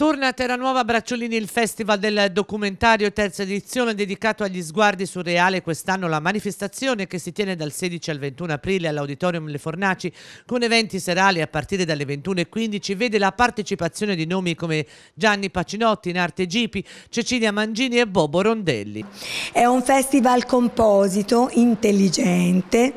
Torna a Terra Nuova Bracciolini il Festival del documentario terza edizione dedicato agli sguardi surreale quest'anno la manifestazione che si tiene dal 16 al 21 aprile all'Auditorium Le Fornaci con eventi serali a partire dalle 21.15 vede la partecipazione di nomi come Gianni Pacinotti in arte Gipi, Cecilia Mangini e Bobo Rondelli. È un festival composito, intelligente,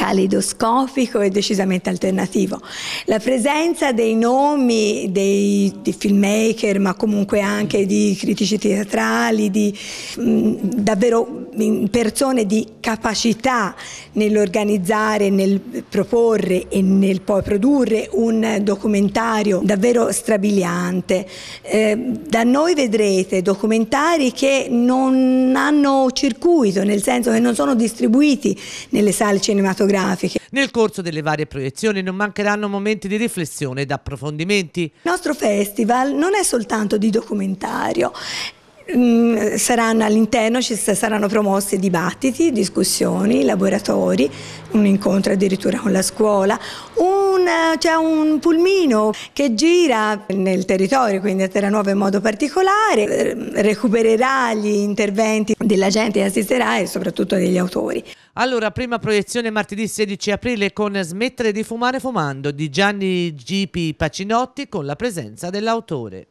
caleidoscopico e decisamente alternativo. La presenza dei nomi dei, dei filmmaker, ma comunque anche di critici teatrali, di mh, davvero persone di capacità nell'organizzare, nel proporre e nel poi produrre un documentario davvero strabiliante. Eh, da noi vedrete documentari che non hanno circuito, nel senso che non sono distribuiti nelle sale cinematografiche cinematografiche. Nel corso delle varie proiezioni non mancheranno momenti di riflessione ed approfondimenti. Il nostro festival non è soltanto di documentario, mm, saranno all'interno ci saranno promossi dibattiti, discussioni, laboratori, un incontro addirittura con la scuola, un c'è un pulmino che gira nel territorio, quindi a Terra Nuova in modo particolare, eh, recupererà gli interventi della gente che assisterà e soprattutto degli autori. Allora, prima proiezione martedì 16 aprile con Smettere di fumare fumando di Gianni Gipi Pacinotti con la presenza dell'autore.